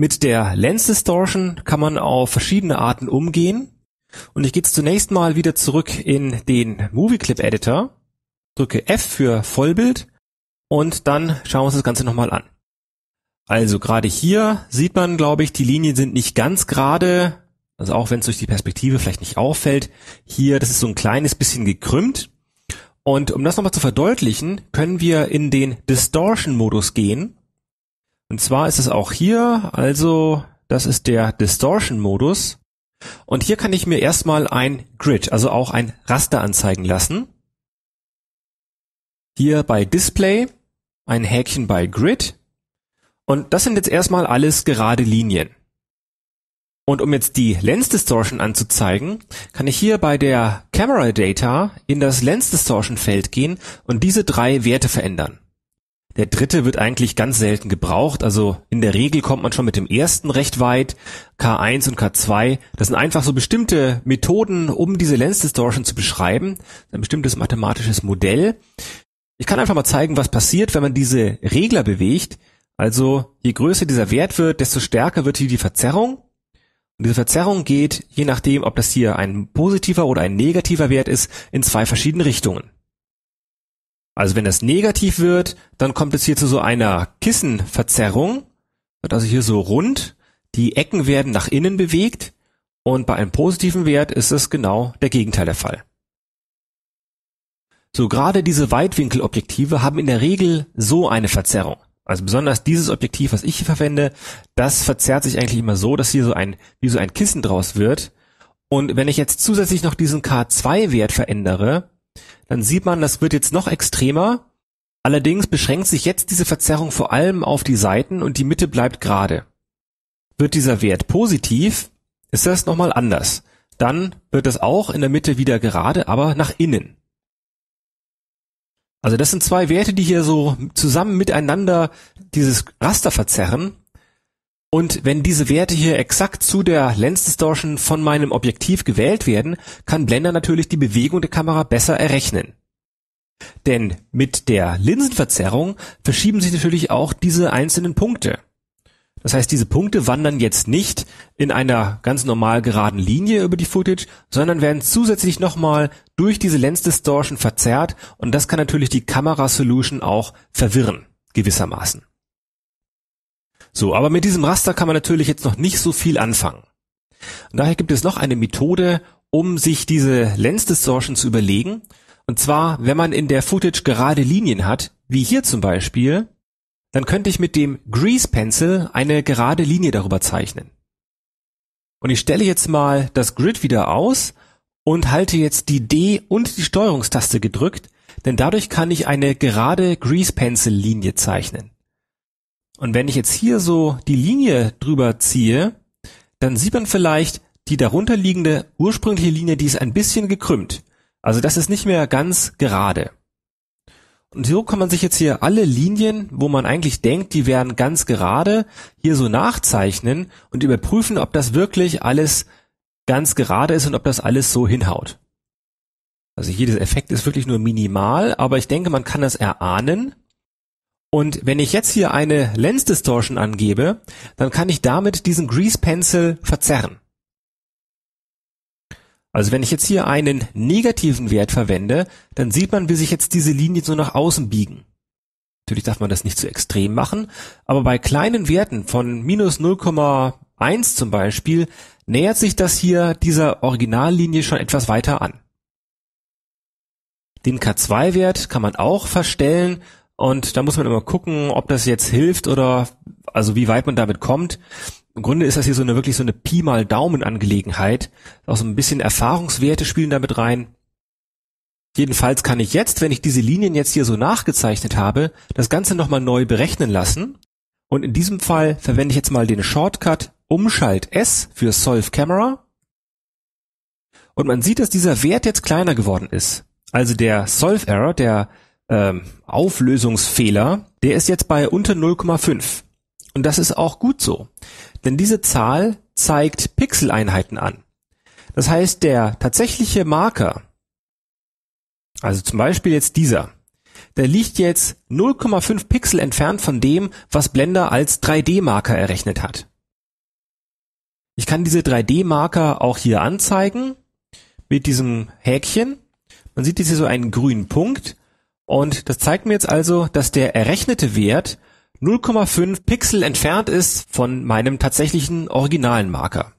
Mit der Lens Distortion kann man auf verschiedene Arten umgehen. Und ich gehe jetzt zunächst mal wieder zurück in den Movie Clip Editor, drücke F für Vollbild und dann schauen wir uns das Ganze nochmal an. Also gerade hier sieht man, glaube ich, die Linien sind nicht ganz gerade, also auch wenn es durch die Perspektive vielleicht nicht auffällt. Hier, das ist so ein kleines bisschen gekrümmt. Und um das nochmal zu verdeutlichen, können wir in den Distortion-Modus gehen und zwar ist es auch hier, also das ist der Distortion-Modus. Und hier kann ich mir erstmal ein Grid, also auch ein Raster anzeigen lassen. Hier bei Display ein Häkchen bei Grid. Und das sind jetzt erstmal alles gerade Linien. Und um jetzt die Lens Distortion anzuzeigen, kann ich hier bei der Camera Data in das Lens Distortion Feld gehen und diese drei Werte verändern. Der dritte wird eigentlich ganz selten gebraucht. Also in der Regel kommt man schon mit dem ersten recht weit. K1 und K2, das sind einfach so bestimmte Methoden, um diese Lens Distortion zu beschreiben. Ein bestimmtes mathematisches Modell. Ich kann einfach mal zeigen, was passiert, wenn man diese Regler bewegt. Also je größer dieser Wert wird, desto stärker wird hier die Verzerrung. Und diese Verzerrung geht, je nachdem, ob das hier ein positiver oder ein negativer Wert ist, in zwei verschiedene Richtungen. Also wenn das negativ wird, dann kommt es hier zu so einer Kissenverzerrung. Wird also hier so rund. Die Ecken werden nach innen bewegt. Und bei einem positiven Wert ist es genau der Gegenteil der Fall. So gerade diese Weitwinkelobjektive haben in der Regel so eine Verzerrung. Also besonders dieses Objektiv, was ich hier verwende, das verzerrt sich eigentlich immer so, dass hier so ein, wie so ein Kissen draus wird. Und wenn ich jetzt zusätzlich noch diesen K2-Wert verändere, dann sieht man, das wird jetzt noch extremer. Allerdings beschränkt sich jetzt diese Verzerrung vor allem auf die Seiten und die Mitte bleibt gerade. Wird dieser Wert positiv, ist das nochmal anders. Dann wird das auch in der Mitte wieder gerade, aber nach innen. Also das sind zwei Werte, die hier so zusammen miteinander dieses Raster verzerren und wenn diese Werte hier exakt zu der Lens Distortion von meinem Objektiv gewählt werden, kann Blender natürlich die Bewegung der Kamera besser errechnen. Denn mit der Linsenverzerrung verschieben sich natürlich auch diese einzelnen Punkte. Das heißt, diese Punkte wandern jetzt nicht in einer ganz normal geraden Linie über die Footage, sondern werden zusätzlich nochmal durch diese Lens Distortion verzerrt und das kann natürlich die Kamera Solution auch verwirren, gewissermaßen. So, aber mit diesem Raster kann man natürlich jetzt noch nicht so viel anfangen. Und daher gibt es noch eine Methode, um sich diese Lens Distortion zu überlegen. Und zwar, wenn man in der Footage gerade Linien hat, wie hier zum Beispiel, dann könnte ich mit dem Grease Pencil eine gerade Linie darüber zeichnen. Und ich stelle jetzt mal das Grid wieder aus und halte jetzt die D und die Steuerungstaste gedrückt, denn dadurch kann ich eine gerade Grease Pencil Linie zeichnen. Und wenn ich jetzt hier so die Linie drüber ziehe, dann sieht man vielleicht die darunterliegende ursprüngliche Linie, die ist ein bisschen gekrümmt. Also das ist nicht mehr ganz gerade. Und so kann man sich jetzt hier alle Linien, wo man eigentlich denkt, die wären ganz gerade, hier so nachzeichnen und überprüfen, ob das wirklich alles ganz gerade ist und ob das alles so hinhaut. Also jedes Effekt ist wirklich nur minimal, aber ich denke, man kann das erahnen und wenn ich jetzt hier eine Lens Distortion angebe, dann kann ich damit diesen Grease Pencil verzerren. Also wenn ich jetzt hier einen negativen Wert verwende, dann sieht man, wie sich jetzt diese Linien so nach außen biegen. Natürlich darf man das nicht zu extrem machen, aber bei kleinen Werten von minus 0,1 zum Beispiel nähert sich das hier dieser Originallinie schon etwas weiter an. Den K2-Wert kann man auch verstellen und da muss man immer gucken, ob das jetzt hilft oder also wie weit man damit kommt. Im Grunde ist das hier so eine wirklich so eine Pi mal Daumen Angelegenheit. Auch so ein bisschen Erfahrungswerte spielen damit rein. Jedenfalls kann ich jetzt, wenn ich diese Linien jetzt hier so nachgezeichnet habe, das Ganze nochmal neu berechnen lassen. Und in diesem Fall verwende ich jetzt mal den Shortcut Umschalt S für Solve Camera. Und man sieht, dass dieser Wert jetzt kleiner geworden ist. Also der Solve Error, der ähm, Auflösungsfehler, der ist jetzt bei unter 0,5. Und das ist auch gut so. Denn diese Zahl zeigt Pixeleinheiten an. Das heißt, der tatsächliche Marker, also zum Beispiel jetzt dieser, der liegt jetzt 0,5 Pixel entfernt von dem, was Blender als 3D-Marker errechnet hat. Ich kann diese 3D-Marker auch hier anzeigen mit diesem Häkchen. Man sieht jetzt hier so einen grünen Punkt und das zeigt mir jetzt also, dass der errechnete Wert 0,5 Pixel entfernt ist von meinem tatsächlichen originalen Marker.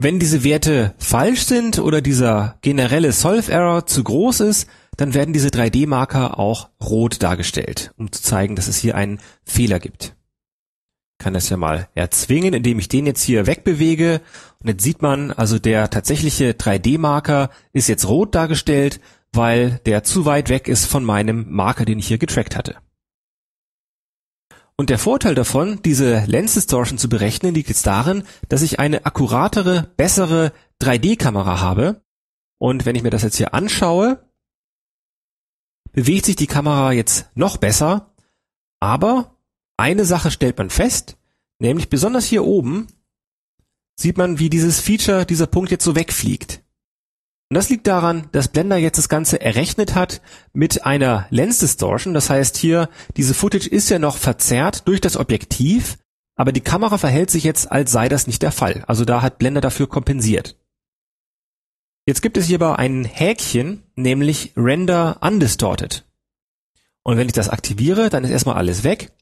Wenn diese Werte falsch sind oder dieser generelle Solve Error zu groß ist, dann werden diese 3D-Marker auch rot dargestellt, um zu zeigen, dass es hier einen Fehler gibt kann das ja mal erzwingen, indem ich den jetzt hier wegbewege. Und jetzt sieht man, also der tatsächliche 3D-Marker ist jetzt rot dargestellt, weil der zu weit weg ist von meinem Marker, den ich hier getrackt hatte. Und der Vorteil davon, diese Lens Distortion zu berechnen, liegt jetzt darin, dass ich eine akkuratere, bessere 3D-Kamera habe. Und wenn ich mir das jetzt hier anschaue, bewegt sich die Kamera jetzt noch besser, aber eine Sache stellt man fest, nämlich besonders hier oben sieht man, wie dieses Feature, dieser Punkt jetzt so wegfliegt. Und das liegt daran, dass Blender jetzt das Ganze errechnet hat mit einer Lens Distortion. Das heißt hier, diese Footage ist ja noch verzerrt durch das Objektiv, aber die Kamera verhält sich jetzt, als sei das nicht der Fall. Also da hat Blender dafür kompensiert. Jetzt gibt es hierbei ein Häkchen, nämlich Render Undistorted. Und wenn ich das aktiviere, dann ist erstmal alles weg.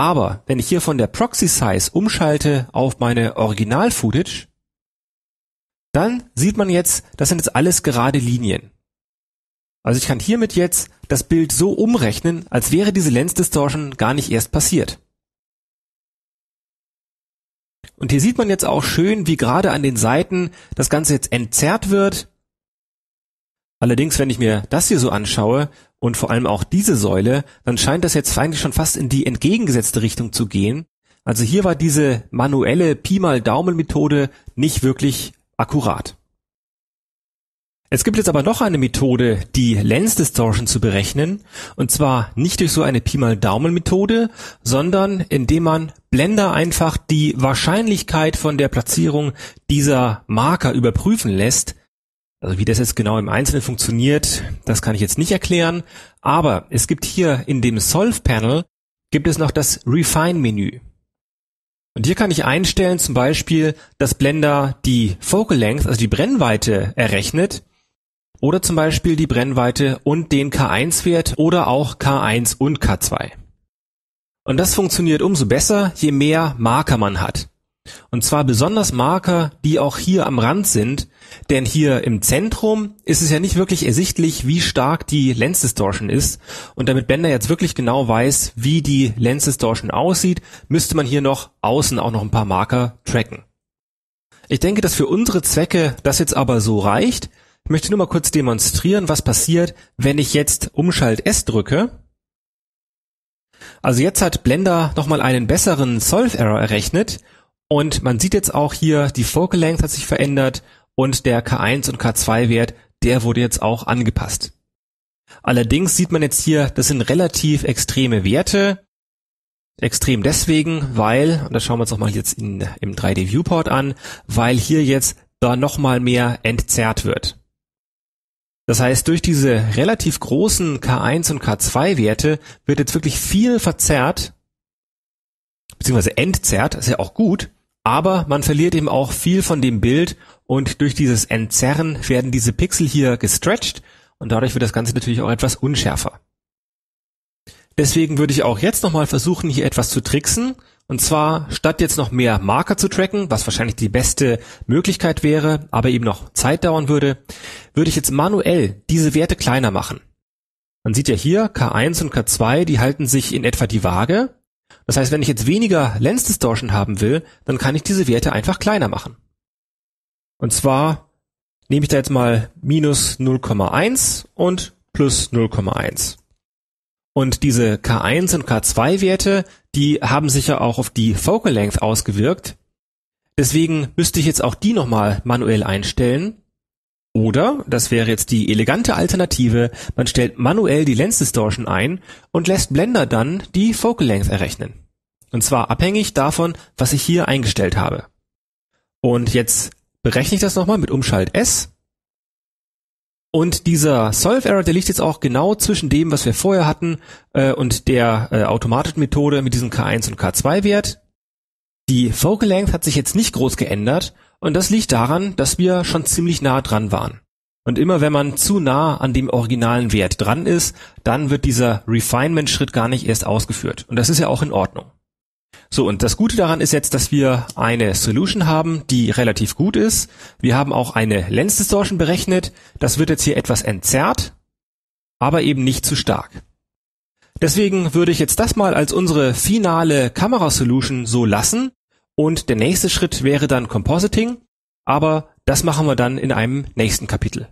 Aber wenn ich hier von der Proxy Size umschalte auf meine Original Footage, dann sieht man jetzt, das sind jetzt alles gerade Linien. Also ich kann hiermit jetzt das Bild so umrechnen, als wäre diese Lens Distortion gar nicht erst passiert. Und hier sieht man jetzt auch schön, wie gerade an den Seiten das Ganze jetzt entzerrt wird. Allerdings, wenn ich mir das hier so anschaue, und vor allem auch diese Säule, dann scheint das jetzt eigentlich schon fast in die entgegengesetzte Richtung zu gehen. Also hier war diese manuelle Pi mal Daumen Methode nicht wirklich akkurat. Es gibt jetzt aber noch eine Methode, die Lens Distortion zu berechnen, und zwar nicht durch so eine Pi mal Daumen Methode, sondern indem man Blender einfach die Wahrscheinlichkeit von der Platzierung dieser Marker überprüfen lässt, also wie das jetzt genau im Einzelnen funktioniert, das kann ich jetzt nicht erklären. Aber es gibt hier in dem Solve-Panel gibt es noch das Refine-Menü. Und hier kann ich einstellen zum Beispiel, dass Blender die Focal Length, also die Brennweite errechnet oder zum Beispiel die Brennweite und den K1-Wert oder auch K1 und K2. Und das funktioniert umso besser, je mehr Marker man hat. Und zwar besonders Marker, die auch hier am Rand sind, denn hier im Zentrum ist es ja nicht wirklich ersichtlich, wie stark die Lens Distortion ist. Und damit Bender jetzt wirklich genau weiß, wie die Lens Distortion aussieht, müsste man hier noch außen auch noch ein paar Marker tracken. Ich denke, dass für unsere Zwecke das jetzt aber so reicht. Ich möchte nur mal kurz demonstrieren, was passiert, wenn ich jetzt Umschalt S drücke. Also jetzt hat Blender nochmal einen besseren Solve Error errechnet und man sieht jetzt auch hier, die Focal Length hat sich verändert und der K1 und K2 Wert, der wurde jetzt auch angepasst. Allerdings sieht man jetzt hier, das sind relativ extreme Werte. Extrem deswegen, weil, und das schauen wir uns nochmal jetzt in, im 3D Viewport an, weil hier jetzt da nochmal mehr entzerrt wird. Das heißt, durch diese relativ großen K1 und K2 Werte wird jetzt wirklich viel verzerrt, beziehungsweise entzerrt, ist ja auch gut, aber man verliert eben auch viel von dem Bild und durch dieses Entzerren werden diese Pixel hier gestretched und dadurch wird das Ganze natürlich auch etwas unschärfer. Deswegen würde ich auch jetzt nochmal versuchen, hier etwas zu tricksen. Und zwar, statt jetzt noch mehr Marker zu tracken, was wahrscheinlich die beste Möglichkeit wäre, aber eben noch Zeit dauern würde, würde ich jetzt manuell diese Werte kleiner machen. Man sieht ja hier, K1 und K2, die halten sich in etwa die Waage. Das heißt, wenn ich jetzt weniger Lens Distortion haben will, dann kann ich diese Werte einfach kleiner machen. Und zwar nehme ich da jetzt mal minus 0,1 und plus 0,1. Und diese K1 und K2 Werte, die haben sich ja auch auf die Focal Length ausgewirkt. Deswegen müsste ich jetzt auch die nochmal manuell einstellen. Oder, das wäre jetzt die elegante Alternative, man stellt manuell die Lens Distortion ein und lässt Blender dann die Focal Length errechnen. Und zwar abhängig davon, was ich hier eingestellt habe. Und jetzt berechne ich das nochmal mit Umschalt S. Und dieser Solve Error, der liegt jetzt auch genau zwischen dem, was wir vorher hatten, äh, und der äh, automatischen Methode mit diesem K1 und K2 Wert. Die Focal Length hat sich jetzt nicht groß geändert und das liegt daran, dass wir schon ziemlich nah dran waren. Und immer wenn man zu nah an dem originalen Wert dran ist, dann wird dieser Refinement-Schritt gar nicht erst ausgeführt. Und das ist ja auch in Ordnung. So, und das Gute daran ist jetzt, dass wir eine Solution haben, die relativ gut ist. Wir haben auch eine Lens Distortion berechnet. Das wird jetzt hier etwas entzerrt, aber eben nicht zu stark. Deswegen würde ich jetzt das mal als unsere finale Kamera-Solution so lassen und der nächste Schritt wäre dann Compositing, aber das machen wir dann in einem nächsten Kapitel.